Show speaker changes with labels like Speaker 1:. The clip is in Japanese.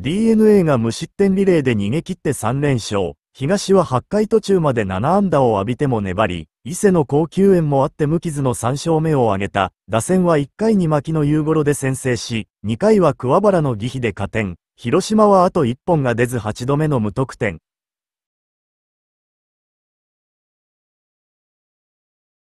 Speaker 1: DNA が無失点リレーで逃げ切って3連勝。東は8回途中まで7安打を浴びても粘り、伊勢の高級園もあって無傷の3勝目を挙げた、打線は1回に牧の夕頃で先制し、2回は桑原の儀比で加点、広島はあと1本が出ず8度目の無得点、